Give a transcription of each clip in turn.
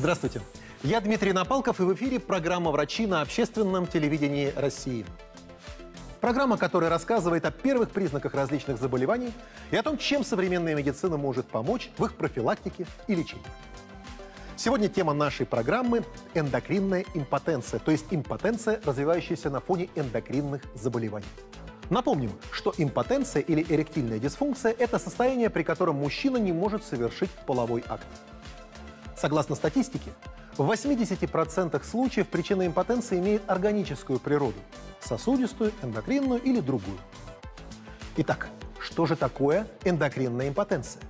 Здравствуйте. Я Дмитрий Напалков, и в эфире программа «Врачи» на общественном телевидении России. Программа, которая рассказывает о первых признаках различных заболеваний и о том, чем современная медицина может помочь в их профилактике и лечении. Сегодня тема нашей программы – эндокринная импотенция, то есть импотенция, развивающаяся на фоне эндокринных заболеваний. Напомним, что импотенция или эректильная дисфункция – это состояние, при котором мужчина не может совершить половой акт. Согласно статистике, в 80% случаев причина импотенции имеет органическую природу – сосудистую, эндокринную или другую. Итак, что же такое эндокринная импотенция?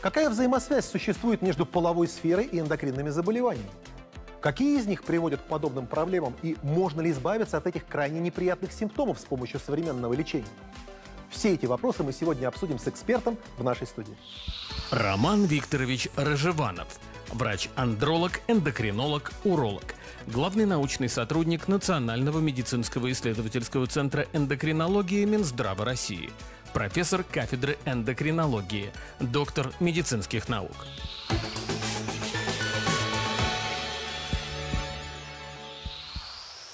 Какая взаимосвязь существует между половой сферой и эндокринными заболеваниями? Какие из них приводят к подобным проблемам и можно ли избавиться от этих крайне неприятных симптомов с помощью современного лечения? Все эти вопросы мы сегодня обсудим с экспертом в нашей студии. Роман Викторович Рожеванов – врач-андролог, эндокринолог, уролог. Главный научный сотрудник Национального медицинского исследовательского центра эндокринологии Минздрава России. Профессор кафедры эндокринологии, доктор медицинских наук.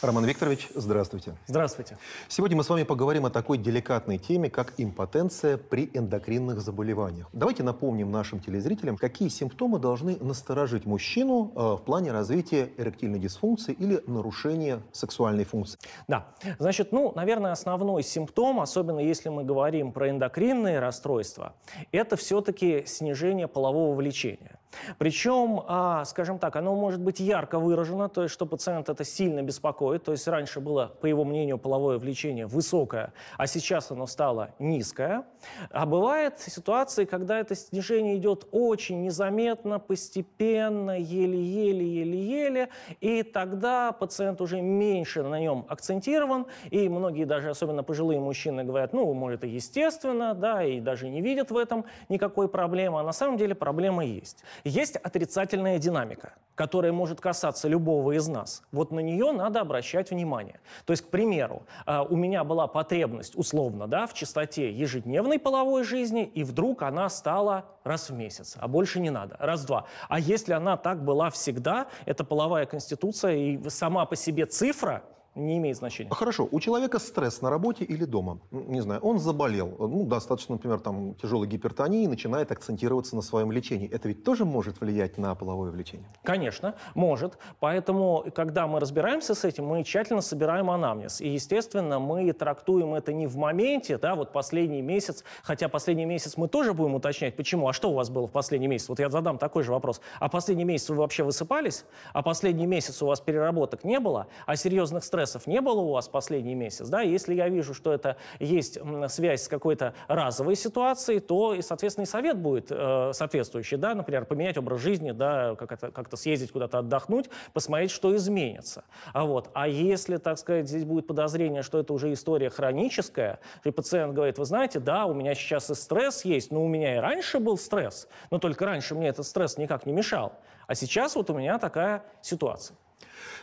Роман Викторович, здравствуйте. Здравствуйте. Сегодня мы с вами поговорим о такой деликатной теме, как импотенция при эндокринных заболеваниях. Давайте напомним нашим телезрителям, какие симптомы должны насторожить мужчину э, в плане развития эректильной дисфункции или нарушения сексуальной функции. Да. Значит, ну, наверное, основной симптом, особенно если мы говорим про эндокринные расстройства, это все-таки снижение полового влечения. Причем, а, скажем так, оно может быть ярко выражено, то есть что пациент это сильно беспокоит, то есть раньше было, по его мнению, половое влечение высокое, а сейчас оно стало низкое. А бывает ситуации, когда это снижение идет очень незаметно, постепенно, еле-еле, еле-еле, и тогда пациент уже меньше на нем акцентирован, и многие даже, особенно пожилые мужчины, говорят, ну, может, это естественно, да, и даже не видят в этом никакой проблемы, а на самом деле проблема есть. Есть отрицательная динамика, которая может касаться любого из нас. Вот на нее надо обращать внимание. То есть, к примеру, а, у меня была потребность, условно, да, в чистоте ежедневной половой жизни, и вдруг она стала раз в месяц, а больше не надо, раз-два. А если она так была всегда, это половая конституция, и сама по себе цифра – не имеет значения. Хорошо. У человека стресс на работе или дома? Не знаю, он заболел. Ну, достаточно, например, там, тяжелой гипертонии и начинает акцентироваться на своем лечении. Это ведь тоже может влиять на половое влечение? Конечно, может. Поэтому, когда мы разбираемся с этим, мы тщательно собираем анамнез. И, естественно, мы трактуем это не в моменте, да, вот последний месяц, хотя последний месяц мы тоже будем уточнять, почему, а что у вас было в последний месяц? Вот я задам такой же вопрос. А последний месяц вы вообще высыпались? А последний месяц у вас переработок не было? А серьезных стрессов процессов не было у вас последний месяц, да, если я вижу, что это есть связь с какой-то разовой ситуацией, то, и, соответственно, и совет будет э, соответствующий, да, например, поменять образ жизни, да, как-то как съездить куда-то отдохнуть, посмотреть, что изменится. А, вот. а если, так сказать, здесь будет подозрение, что это уже история хроническая, и пациент говорит, вы знаете, да, у меня сейчас и стресс есть, но у меня и раньше был стресс, но только раньше мне этот стресс никак не мешал, а сейчас вот у меня такая ситуация.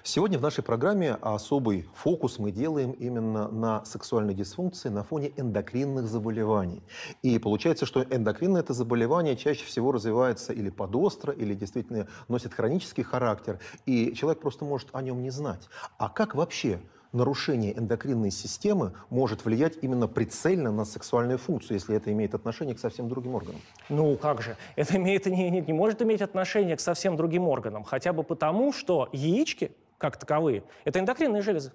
Сегодня в нашей программе особый фокус мы делаем именно на сексуальной дисфункции на фоне эндокринных заболеваний. И получается, что эндокринное это заболевание чаще всего развивается или подостро, или действительно носит хронический характер, и человек просто может о нем не знать. А как вообще нарушение эндокринной системы может влиять именно прицельно на сексуальную функцию, если это имеет отношение к совсем другим органам? Ну, как же? Это имеет, не, не, не может иметь отношение к совсем другим органам. Хотя бы потому, что яички, как таковые, это эндокринные железы.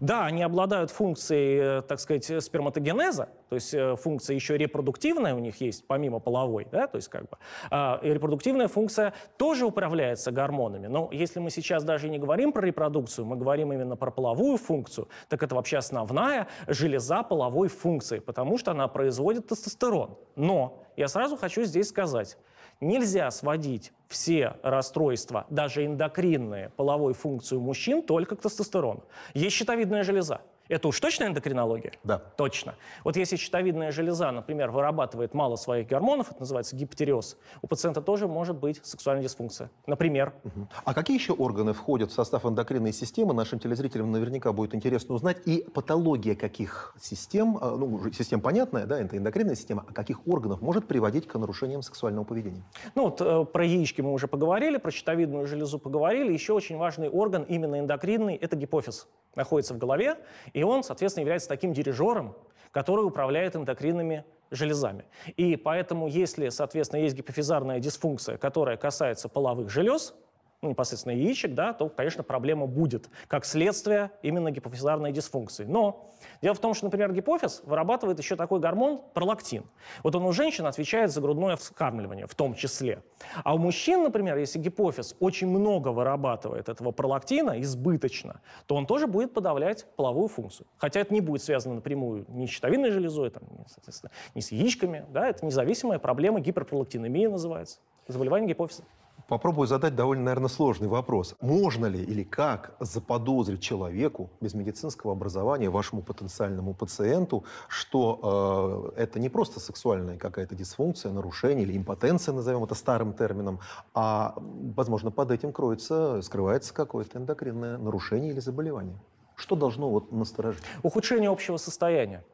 Да, они обладают функцией, э, так сказать, сперматогенеза, то есть э, функция еще репродуктивная у них есть, помимо половой, да, то есть как бы. А, и репродуктивная функция тоже управляется гормонами. Но если мы сейчас даже не говорим про репродукцию, мы говорим именно про половую функцию, так это вообще основная железа половой функции, потому что она производит тестостерон. Но я сразу хочу здесь сказать, Нельзя сводить все расстройства, даже эндокринные, половой функцию мужчин только к тестостерону. Есть щитовидная железа. Это уж точно эндокринология? Да. Точно. Вот если щитовидная железа, например, вырабатывает мало своих гормонов, это называется гипотереоз, у пациента тоже может быть сексуальная дисфункция. Например. Угу. А какие еще органы входят в состав эндокринной системы? Нашим телезрителям наверняка будет интересно узнать. И патология каких систем, а, ну, систем понятная, да, это эндокринная система, а каких органов может приводить к нарушениям сексуального поведения? Ну вот э, про яички мы уже поговорили, про щитовидную железу поговорили. Еще очень важный орган, именно эндокринный, это гипофиз. Находится в голове, и он, соответственно, является таким дирижером, который управляет эндокринными железами. И поэтому, если, соответственно, есть гипофизарная дисфункция, которая касается половых желез – ну, непосредственно яичек, да, то, конечно, проблема будет, как следствие именно гипофизарной дисфункции. Но дело в том, что, например, гипофиз вырабатывает еще такой гормон пролактин. Вот он у женщин отвечает за грудное вскармливание в том числе. А у мужчин, например, если гипофиз очень много вырабатывает этого пролактина избыточно, то он тоже будет подавлять половую функцию. Хотя это не будет связано напрямую ни с щитовидной железой, там, ни, соответственно, ни с яичками. Да? Это независимая проблема гиперпролактинемия называется. Заболевание гипофиза. Попробую задать довольно, наверное, сложный вопрос. Можно ли или как заподозрить человеку без медицинского образования, вашему потенциальному пациенту, что э, это не просто сексуальная какая-то дисфункция, нарушение или импотенция, назовем это старым термином, а, возможно, под этим кроется, скрывается какое-то эндокринное нарушение или заболевание? Что должно вот насторожить? Ухудшение общего состояния.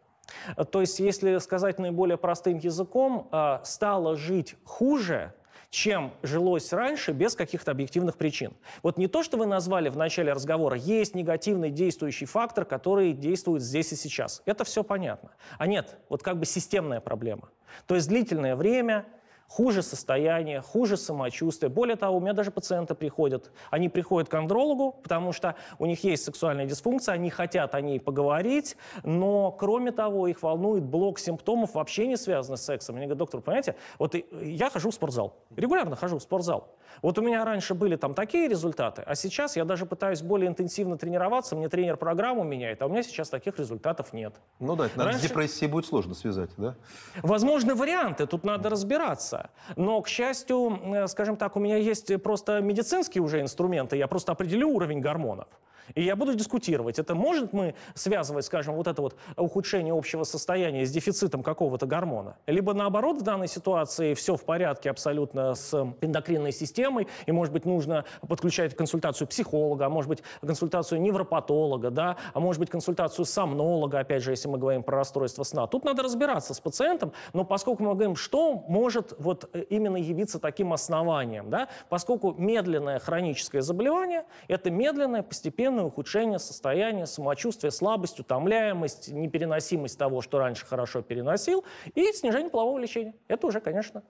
То есть, если сказать наиболее простым языком, э, стало жить хуже – чем жилось раньше без каких-то объективных причин. Вот не то, что вы назвали в начале разговора, есть негативный действующий фактор, который действует здесь и сейчас. Это все понятно. А нет, вот как бы системная проблема. То есть длительное время Хуже состояние, хуже самочувствие. Более того, у меня даже пациенты приходят. Они приходят к андрологу, потому что у них есть сексуальная дисфункция, они хотят о ней поговорить, но, кроме того, их волнует блок симптомов, вообще не связанных с сексом. Они говорят, доктор, понимаете, вот э, я хожу в спортзал, регулярно хожу в спортзал. Вот у меня раньше были там такие результаты, а сейчас я даже пытаюсь более интенсивно тренироваться, мне тренер программу меняет, а у меня сейчас таких результатов нет. Ну да, это, наверное, раньше... с депрессией будет сложно связать, да? Возможно, варианты, тут надо разбираться. Но, к счастью, э, скажем так, у меня есть просто медицинские уже инструменты, я просто определю уровень гормонов. И я буду дискутировать, это может мы связывать, скажем, вот это вот ухудшение общего состояния с дефицитом какого-то гормона. Либо наоборот, в данной ситуации все в порядке абсолютно с эндокринной системой, и, может быть, нужно подключать консультацию психолога, а может быть, консультацию невропатолога, да, а может быть, консультацию сомнолога, опять же, если мы говорим про расстройство сна. Тут надо разбираться с пациентом, но поскольку мы говорим, что может вот вот э, именно явиться таким основанием, да? поскольку медленное хроническое заболевание – это медленное постепенное ухудшение состояния, самочувствия, слабость, утомляемость, непереносимость того, что раньше хорошо переносил, и снижение полового влечения. Это уже, конечно,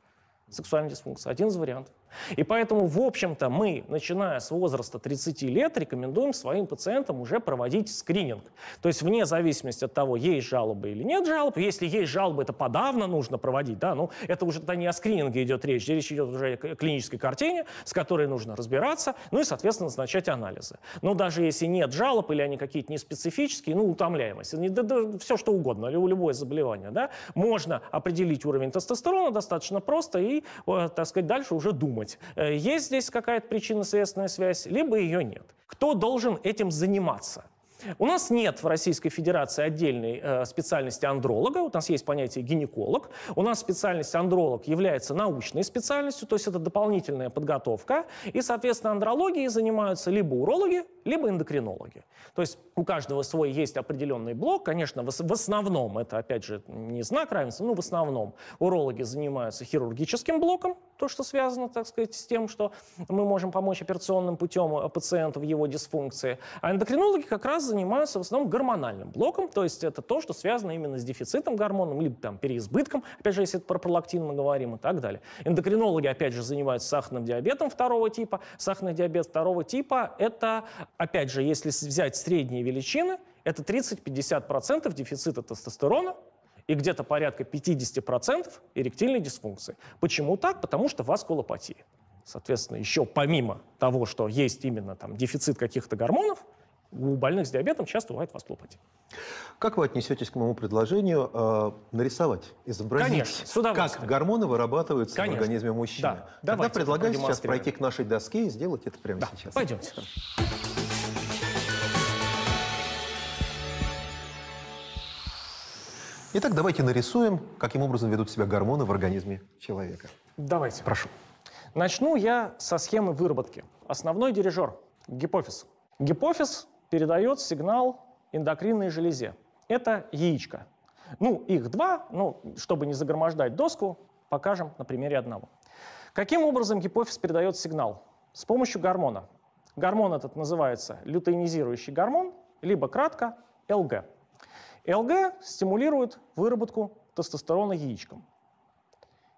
сексуальная дисфункция. Один из вариантов. И поэтому, в общем-то, мы, начиная с возраста 30 лет, рекомендуем своим пациентам уже проводить скрининг. То есть вне зависимости от того, есть жалобы или нет жалоб. Если есть жалобы, это подавно нужно проводить. Да? Ну, это уже тогда не о скрининге идет речь, речь идет уже о клинической картине, с которой нужно разбираться, ну и, соответственно, назначать анализы. Но даже если нет жалоб или они какие-то неспецифические, ну, утомляемость, да, да, все что угодно, любое заболевание, да, можно определить уровень тестостерона достаточно просто и, э, так сказать, дальше уже думать подумать, э, есть здесь какая-то причинно-следственная связь, либо ее нет. Кто должен этим заниматься? У нас нет в Российской Федерации отдельной э, специальности андролога, у нас есть понятие гинеколог. У нас специальность андролог является научной специальностью, то есть это дополнительная подготовка. И, соответственно, андрологией занимаются либо урологи, либо эндокринологи. То есть у каждого свой есть определенный блок. Конечно, в основном, это опять же не знак равенства, но в основном урологи занимаются хирургическим блоком, то, что связано, так сказать, с тем, что мы можем помочь операционным путем э, пациенту в его дисфункции. А эндокринологи как раз занимаются в основном гормональным блоком, то есть это то, что связано именно с дефицитом гормоном, либо там переизбытком, опять же, если это про пролактин мы говорим и так далее. Эндокринологи, опять же, занимаются сахарным диабетом второго типа. Сахарный диабет второго типа – это Опять же, если взять средние величины, это 30-50% дефицита тестостерона и где-то порядка 50% эректильной дисфункции. Почему так? Потому что васкулопатия. Соответственно, еще помимо того, что есть именно там дефицит каких-то гормонов, у больных с диабетом часто бывает васкулопатия. Как вы отнесетесь к моему предложению э, нарисовать, изобразить, Конечно, как гормоны вырабатываются Конечно. в организме мужчины? Да, Тогда предлагаю сейчас пройти к нашей доске и сделать это прямо да, сейчас. Пойдемте. Итак, давайте нарисуем, каким образом ведут себя гормоны в организме человека. Давайте. Прошу. Начну я со схемы выработки. Основной дирижер – гипофиз. Гипофиз передает сигнал эндокринной железе. Это яичко. Ну, их два, ну, чтобы не загромождать доску, покажем на примере одного. Каким образом гипофиз передает сигнал? С помощью гормона. Гормон этот называется лютеинизирующий гормон, либо кратко ЛГ. ЛГ стимулирует выработку тестостерона яичком.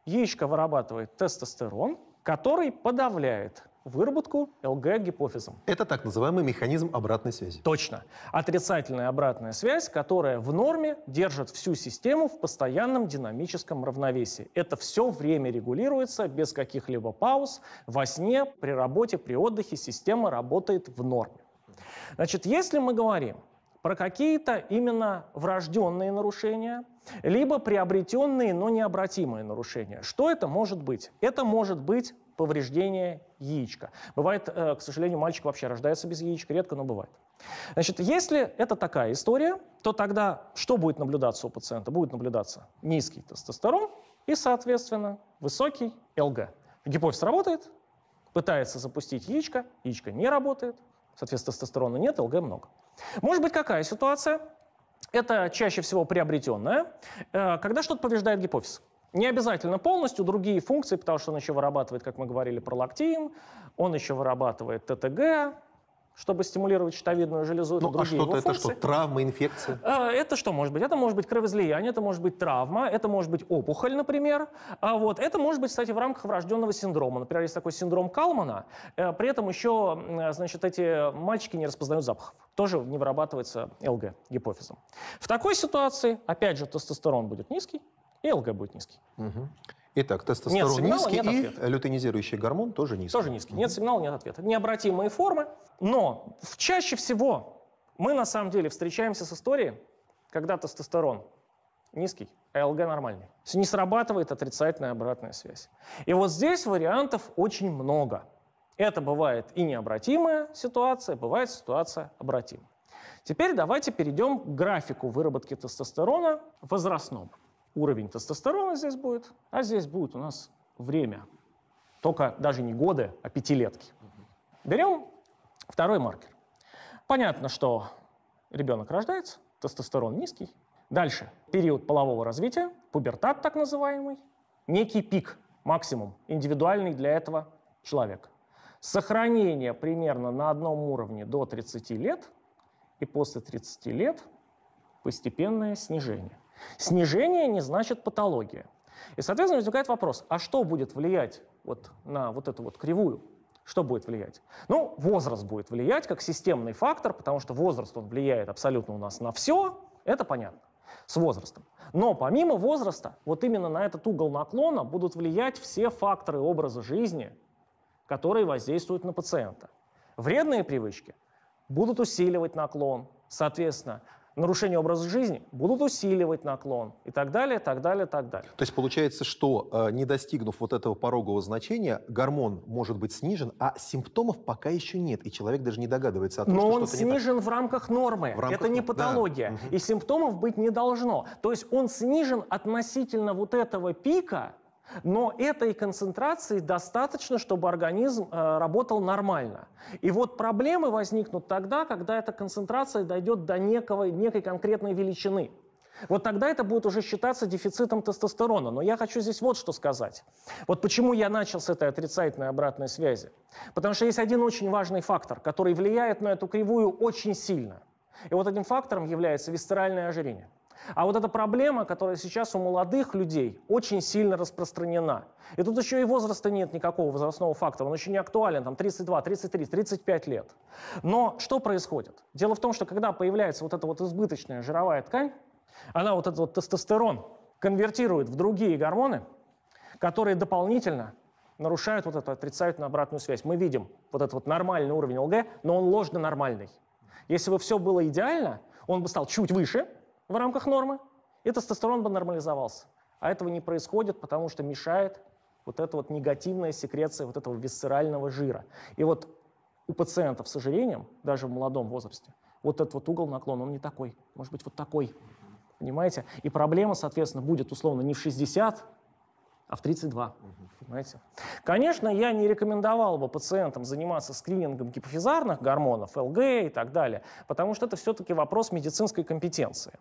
Яичко вырабатывает тестостерон, который подавляет выработку ЛГ гипофизом. Это так называемый механизм обратной связи. Точно. Отрицательная обратная связь, которая в норме держит всю систему в постоянном динамическом равновесии. Это все время регулируется без каких-либо пауз. Во сне, при работе, при отдыхе система работает в норме. Значит, если мы говорим, про какие-то именно врожденные нарушения, либо приобретенные, но необратимые нарушения. Что это может быть? Это может быть повреждение яичка. Бывает, э, к сожалению, мальчик вообще рождается без яичка, редко, но бывает. Значит, если это такая история, то тогда что будет наблюдаться у пациента? Будет наблюдаться низкий тестостерон и, соответственно, высокий ЛГ. Гипофиз работает, пытается запустить яичко, яичко не работает, Соответственно, тестостерона нет, ЛГ много. Может быть, какая ситуация? Это чаще всего приобретенная, э, когда что-то повреждает гипофиз. Не обязательно полностью, другие функции, потому что он еще вырабатывает, как мы говорили, пролактин, он еще вырабатывает ТТГ, чтобы стимулировать щитовидную железу. Ну, это а что-то это что? Травма, инфекция? Э, это что может быть? Это может быть кровоизлияние, это может быть травма, это может быть опухоль, например. А вот. Это может быть, кстати, в рамках врожденного синдрома. Например, есть такой синдром Калмана. Э, при этом еще, э, значит, эти мальчики не распознают запахов. Тоже не вырабатывается ЛГ гипофизом. В такой ситуации, опять же, тестостерон будет низкий, и ЛГ будет низкий. Угу. Итак, тестостерон нет сигнала, низкий нет и ответа. гормон тоже низкий. Тоже низкий. Нет сигнала, нет ответа. Необратимые формы. Но чаще всего мы на самом деле встречаемся с историей, когда тестостерон низкий, а ЛГ нормальный. Не срабатывает отрицательная обратная связь. И вот здесь вариантов очень много. Это бывает и необратимая ситуация, бывает ситуация обратимая. Теперь давайте перейдем к графику выработки тестостерона возрастном уровень тестостерона здесь будет, а здесь будет у нас время. Только даже не годы, а пятилетки. Берем второй маркер. Понятно, что ребенок рождается, тестостерон низкий. Дальше период полового развития, пубертат так называемый, некий пик, максимум, индивидуальный для этого человека. Сохранение примерно на одном уровне до 30 лет, и после 30 лет постепенное снижение. Снижение не значит патология. И, соответственно, возникает вопрос, а что будет влиять вот на вот эту вот кривую? Что будет влиять? Ну, возраст будет влиять как системный фактор, потому что возраст, он влияет абсолютно у нас на все, это понятно, с возрастом. Но помимо возраста, вот именно на этот угол наклона будут влиять все факторы образа жизни, которые воздействуют на пациента. Вредные привычки будут усиливать наклон, соответственно, нарушение образа жизни будут усиливать наклон и так далее, так далее, так далее. То есть получается, что э, не достигнув вот этого порогового значения, гормон может быть снижен, а симптомов пока еще нет, и человек даже не догадывается о том, Но что он снижен не так. в рамках нормы. В рамках... Это не патология. Да. И симптомов быть не должно. То есть он снижен относительно вот этого пика, но этой концентрации достаточно, чтобы организм э, работал нормально. И вот проблемы возникнут тогда, когда эта концентрация дойдет до некого, некой конкретной величины. Вот тогда это будет уже считаться дефицитом тестостерона. Но я хочу здесь вот что сказать. Вот почему я начал с этой отрицательной обратной связи. Потому что есть один очень важный фактор, который влияет на эту кривую очень сильно. И вот этим фактором является висцеральное ожирение. А вот эта проблема, которая сейчас у молодых людей очень сильно распространена. И тут еще и возраста нет никакого возрастного фактора, он очень не актуален, там 32, 33, 35 лет. Но что происходит? Дело в том, что когда появляется вот эта вот избыточная жировая ткань, она вот этот вот тестостерон конвертирует в другие гормоны, которые дополнительно нарушают вот эту отрицательную обратную связь. Мы видим вот этот вот нормальный уровень ЛГ, но он ложно нормальный. Если бы все было идеально, он бы стал чуть выше – в рамках нормы, и тестостерон бы нормализовался. А этого не происходит, потому что мешает вот эта вот негативная секреция вот этого висцерального жира. И вот у пациентов с ожирением, даже в молодом возрасте, вот этот вот угол наклона, он не такой, может быть, вот такой. Понимаете? И проблема, соответственно, будет условно не в 60, а в 32. Понимаете? Конечно, я не рекомендовал бы пациентам заниматься скринингом гипофизарных гормонов, ЛГ и так далее, потому что это все-таки вопрос медицинской компетенции.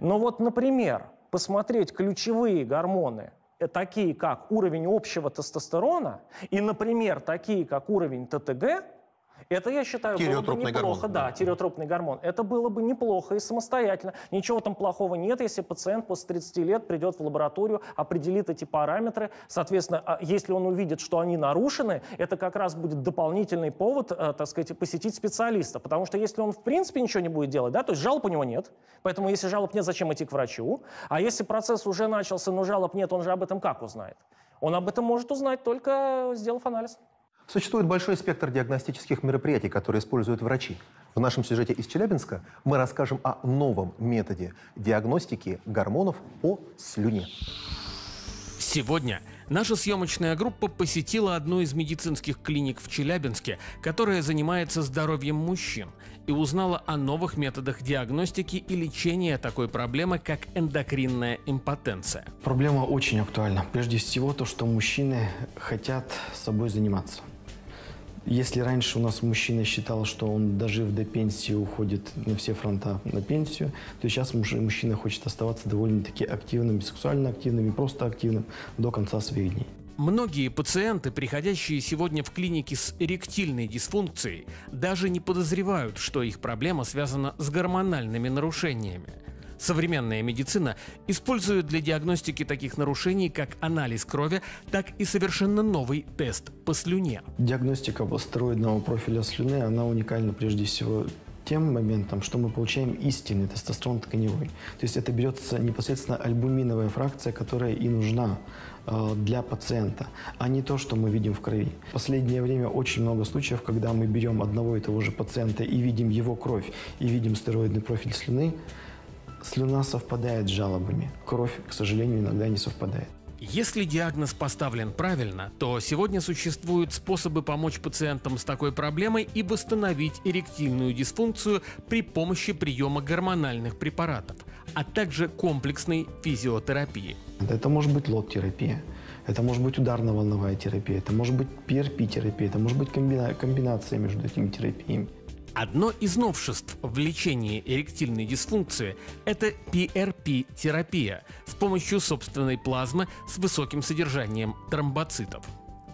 Но вот, например, посмотреть ключевые гормоны, э, такие как уровень общего тестостерона и, например, такие как уровень ТТГ – это, я считаю, было бы неплохо. Гормон. Да, тиреотропный гормон. Это было бы неплохо и самостоятельно. Ничего там плохого нет, если пациент после 30 лет придет в лабораторию, определит эти параметры. Соответственно, а если он увидит, что они нарушены, это как раз будет дополнительный повод, э, так сказать, посетить специалиста. Потому что если он в принципе ничего не будет делать, да, то есть жалоб у него нет, поэтому если жалоб нет, зачем идти к врачу? А если процесс уже начался, но жалоб нет, он же об этом как узнает? Он об этом может узнать только сделав анализ. Существует большой спектр диагностических мероприятий, которые используют врачи. В нашем сюжете из Челябинска мы расскажем о новом методе диагностики гормонов по слюне. Сегодня наша съемочная группа посетила одну из медицинских клиник в Челябинске, которая занимается здоровьем мужчин, и узнала о новых методах диагностики и лечения такой проблемы, как эндокринная импотенция. Проблема очень актуальна. Прежде всего то, что мужчины хотят собой заниматься – если раньше у нас мужчина считал, что он, дожив до пенсии, уходит на все фронта на пенсию, то сейчас мужчина хочет оставаться довольно-таки активным, сексуально активным и просто активным до конца своих дней. Многие пациенты, приходящие сегодня в клиники с эректильной дисфункцией, даже не подозревают, что их проблема связана с гормональными нарушениями. Современная медицина использует для диагностики таких нарушений, как анализ крови, так и совершенно новый тест по слюне. Диагностика стероидного профиля слюны, она уникальна прежде всего тем моментом, что мы получаем истинный тестостерон тканевой. То есть это берется непосредственно альбуминовая фракция, которая и нужна э, для пациента, а не то, что мы видим в крови. В последнее время очень много случаев, когда мы берем одного и того же пациента и видим его кровь, и видим стероидный профиль слюны, слюна совпадает с жалобами. Кровь, к сожалению, иногда не совпадает. Если диагноз поставлен правильно, то сегодня существуют способы помочь пациентам с такой проблемой и восстановить эректильную дисфункцию при помощи приема гормональных препаратов, а также комплексной физиотерапии. Это может быть лот-терапия, это может быть ударно-волновая терапия, это может быть PRP-терапия, это может быть комбина- комбинация между этими терапиями. Одно из новшеств в лечении эректильной дисфункции – это PRP-терапия с помощью собственной плазмы с высоким содержанием тромбоцитов.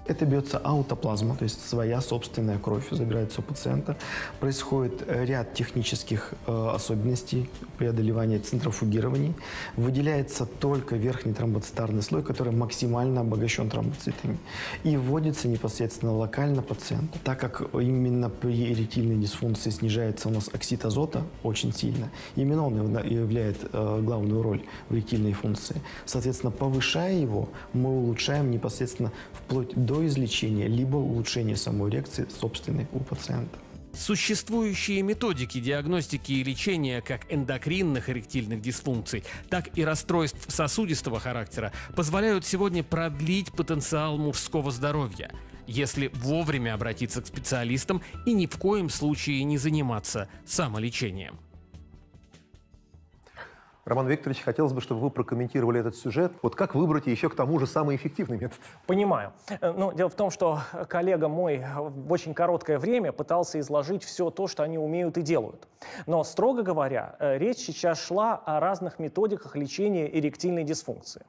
Это бьется аутоплазма, то есть своя собственная кровь забирается у пациента. Происходит э, ряд технических э, особенностей преодолевания центрофугирований. Выделяется только верхний тромбоцитарный слой, который максимально обогащен тромбоцитами. И вводится непосредственно локально пациенту. Так как именно при эритильной дисфункции снижается у нас оксид азота очень сильно, именно он являет э, главную роль в эритильной функции. Соответственно, повышая его, мы улучшаем непосредственно вплоть до до излечения, либо улучшения самой реакции собственной у пациента. Существующие методики диагностики и лечения как эндокринных эректильных дисфункций, так и расстройств сосудистого характера позволяют сегодня продлить потенциал мужского здоровья, если вовремя обратиться к специалистам и ни в коем случае не заниматься самолечением. Роман Викторович, хотелось бы, чтобы вы прокомментировали этот сюжет. Вот как выбрать еще к тому же самый эффективный метод? Понимаю. Э, ну, дело в том, что коллега мой в очень короткое время пытался изложить все то, что они умеют и делают. Но, строго говоря, э, речь сейчас шла о разных методиках лечения эректильной дисфункции.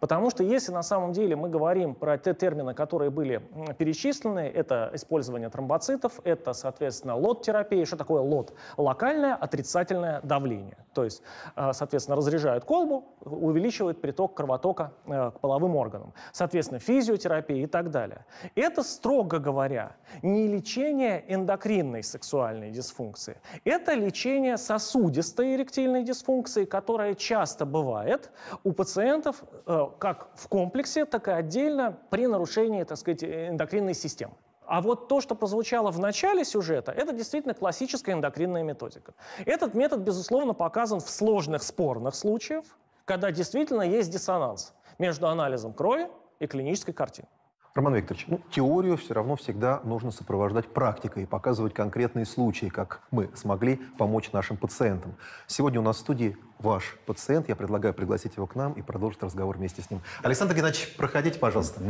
Потому что если на самом деле мы говорим про те термины, которые были перечислены, это использование тромбоцитов, это, соответственно, лот-терапия. Что такое лот? Локальное отрицательное давление. То есть, э, соответственно, соответственно, разряжают колбу, увеличивает приток кровотока э, к половым органам. Соответственно, физиотерапия и так далее. Это, строго говоря, не лечение эндокринной сексуальной дисфункции. Это лечение сосудистой эректильной дисфункции, которая часто бывает у пациентов э, как в комплексе, так и отдельно при нарушении, так сказать, э, эндокринной системы. А вот то, что прозвучало в начале сюжета, это действительно классическая эндокринная методика. Этот метод, безусловно, показан в сложных спорных случаях, когда действительно есть диссонанс между анализом крови и клинической картиной. Роман Викторович, ну, теорию все равно всегда нужно сопровождать практикой и показывать конкретные случаи, как мы смогли помочь нашим пациентам. Сегодня у нас в студии ваш пациент. Я предлагаю пригласить его к нам и продолжить разговор вместе с ним. Александр Геннадьевич, проходите, пожалуйста.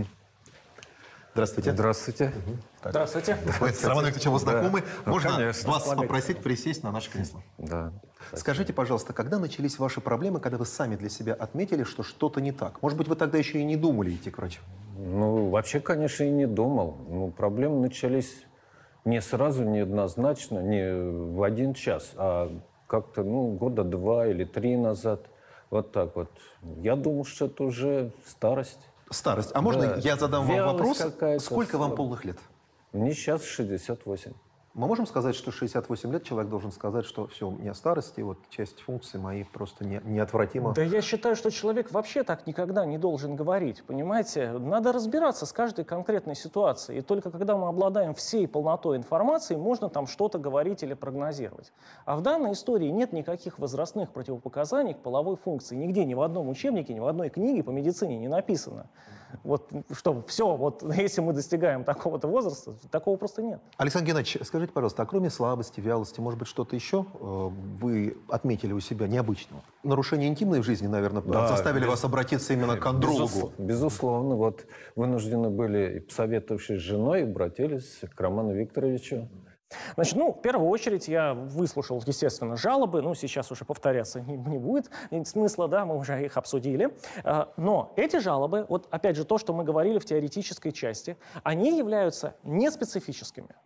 Здравствуйте. Здравствуйте. Угу. Так. Здравствуйте. Мы с Романом Викторовичем вы знакомы. Да. Ну, Можно ну, вас Слабый. попросить присесть на наше кресло? Да. Скажите, пожалуйста, когда начались ваши проблемы, когда вы сами для себя отметили, что что-то не так? Может быть, вы тогда еще и не думали идти к врачу? Ну, вообще, конечно, и не думал. Ну, проблемы начались не сразу, не однозначно, не в один час, а как-то, ну, года два или три назад. Вот так вот. Я думал, что это уже старость. Старость. А можно да. я задам Вялость вам вопрос? Сколько вам полных лет? Мне сейчас 68. Мы можем сказать, что 68 лет человек должен сказать, что все, у мне старости, вот часть функций моих просто не, неотвратима. Да я считаю, что человек вообще так никогда не должен говорить, понимаете? Надо разбираться с каждой конкретной ситуацией. И только когда мы обладаем всей полнотой информации, можно там что-то говорить или прогнозировать. А в данной истории нет никаких возрастных противопоказаний к половой функции. Нигде, ни в одном учебнике, ни в одной книге по медицине не написано. Вот что, все, вот если мы достигаем такого-то возраста, такого просто нет. Александр Геннадьевич, скажите, пожалуйста, а кроме слабости, вялости, может быть, что-то еще э, вы отметили у себя необычного? Нарушение интимной жизни, наверное, да, заставили без... вас обратиться именно к андрологу. Безусловно, вот вынуждены были, посоветовавшись с женой, обратились к Роману Викторовичу. Значит, ну, в первую очередь я выслушал, естественно, жалобы, ну, сейчас уже повторяться не, не будет Нет смысла, да, мы уже их обсудили. А, но эти жалобы, вот опять же то, что мы говорили в теоретической части, они являются неспецифическими.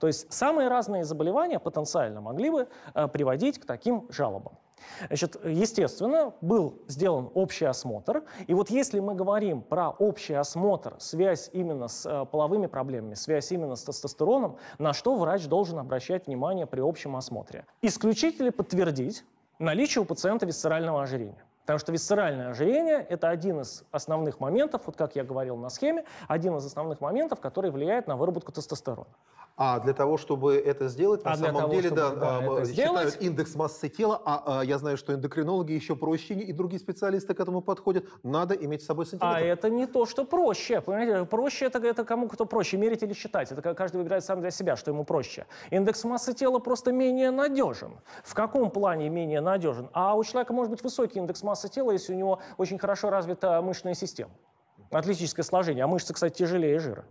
То есть самые разные заболевания потенциально могли бы а, приводить к таким жалобам. Значит, естественно, был сделан общий осмотр. И вот если мы говорим про общий осмотр, связь именно с э, половыми проблемами, связь именно с тестостероном, на что врач должен обращать внимание при общем осмотре? Исключить или подтвердить наличие у пациента висцерального ожирения. Потому что висцеральное ожирение – это один из основных моментов, вот как я говорил на схеме, один из основных моментов, который влияет на выработку тестостерона. А для того, чтобы это сделать, а на самом того, деле, да, да а, это э, сделать... индекс массы тела, а, а я знаю, что эндокринологи еще проще и другие специалисты к этому подходят, надо иметь с собой а сантиметр. А это не то, что проще, понимаете? Проще это, это кому кто проще, мерить или считать. Это каждый выбирает сам для себя, что ему проще. Индекс массы тела просто менее надежен. В каком плане менее надежен? А у человека может быть высокий индекс массы тела, если у него очень хорошо развита мышечная система. Атлетическое сложение. А мышцы, кстати, тяжелее жира.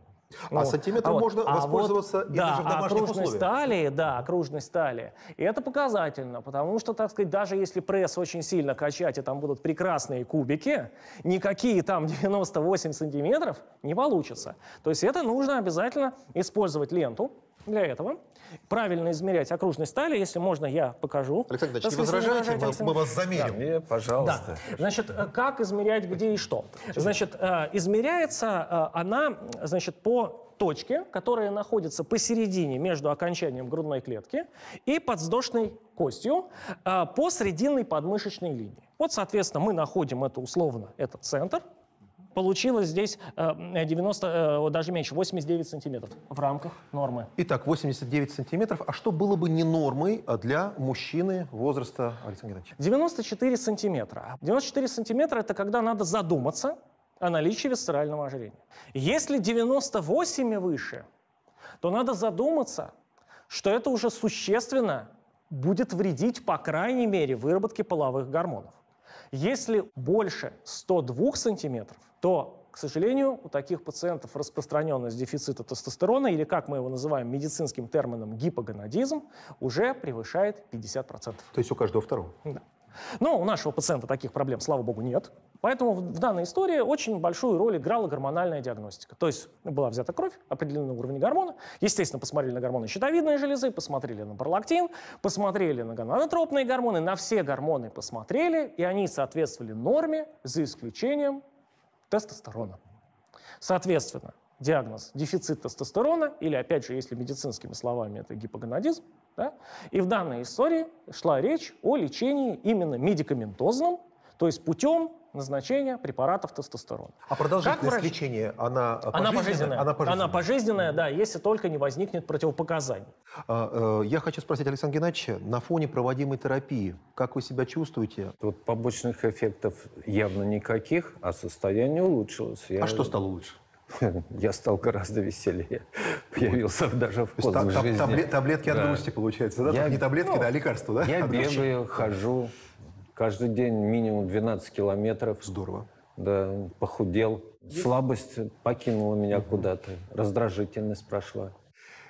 А ну, сантиметром а можно а воспользоваться вот, и да, даже в а домашних окружность условиях. Талии, да, окружность талии. И это показательно, потому что, так сказать, даже если пресс очень сильно качать, и там будут прекрасные кубики, никакие там 98 сантиметров не получится. То есть это нужно обязательно использовать ленту, для этого. Правильно измерять окружность стали. Если можно, я покажу. Александр Ильич, не возражайте, мы, мы вас замерим. Да, пожалуйста. Да. Значит, э, как измерять где и что? Значит, э, измеряется э, она значит, по точке, которая находится посередине между окончанием грудной клетки и подвздошной костью по срединной подмышечной линии. Вот, соответственно, мы находим это условно, этот центр, Получилось здесь 90, э, э, даже меньше, 89 сантиметров в рамках нормы. Итак, 89 сантиметров. А что было бы не нормой а для мужчины возраста Александра Геннадьевича? 94 сантиметра. 94 сантиметра – это когда надо задуматься о наличии висцерального ожирения. Если 98 и выше, то надо задуматься, что это уже существенно будет вредить, по крайней мере, выработке половых гормонов. Если больше 102 сантиметров, то к сожалению, у таких пациентов распространенность дефицита тестостерона, или как мы его называем медицинским термином гипогонадизм, уже превышает 50%. То есть у каждого второго? Да. Но у нашего пациента таких проблем, слава богу, нет. Поэтому в данной истории очень большую роль играла гормональная диагностика. То есть была взята кровь определенного уровня гормона, естественно, посмотрели на гормоны щитовидной железы, посмотрели на пролактин, посмотрели на гонадотропные гормоны, на все гормоны посмотрели, и они соответствовали норме за исключением тестостерона. Соответственно, диагноз дефицит тестостерона, или, опять же, если медицинскими словами, это гипогонадизм, да? и в данной истории шла речь о лечении именно медикаментозным, то есть путем назначения препаратов тестостерона. А продолжительность врач... лечения, она пожизненная? Она пожизненная, она пожизненная. Она пожизненная да, если только не возникнет противопоказаний. А, э, я хочу спросить, Александра Геннадьевич, на фоне проводимой терапии, как вы себя чувствуете? Вот побочных эффектов явно никаких, а состояние улучшилось. Я... А что стало лучше? я стал гораздо веселее. Появился даже в поздних таб- жизни. Таблетки от грусти, получается, да? Не таблетки, ну, да, а лекарства, да? Я бегаю, хожу, Каждый день минимум 12 километров. Здорово. Да, похудел. Слабость покинула меня угу. куда-то. Раздражительность прошла.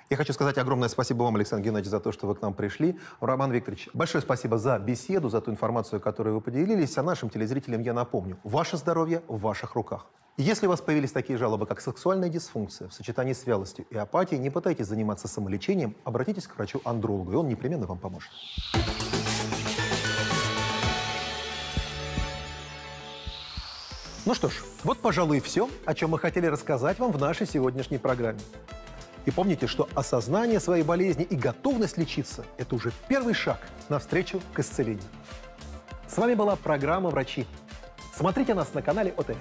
Я хочу сказать огромное спасибо вам, Александр Геннадьевич, за то, что вы к нам пришли. Роман Викторович, большое спасибо за беседу, за ту информацию, которую вы поделились. А нашим телезрителям я напомню, ваше здоровье в ваших руках. Если у вас появились такие жалобы, как сексуальная дисфункция в сочетании с вялостью и апатией, не пытайтесь заниматься самолечением, обратитесь к врачу-андрологу, и он непременно вам поможет. Ну что ж, вот, пожалуй, и все, о чем мы хотели рассказать вам в нашей сегодняшней программе. И помните, что осознание своей болезни и готовность лечиться – это уже первый шаг навстречу к исцелению. С вами была программа «Врачи». Смотрите нас на канале ОТР.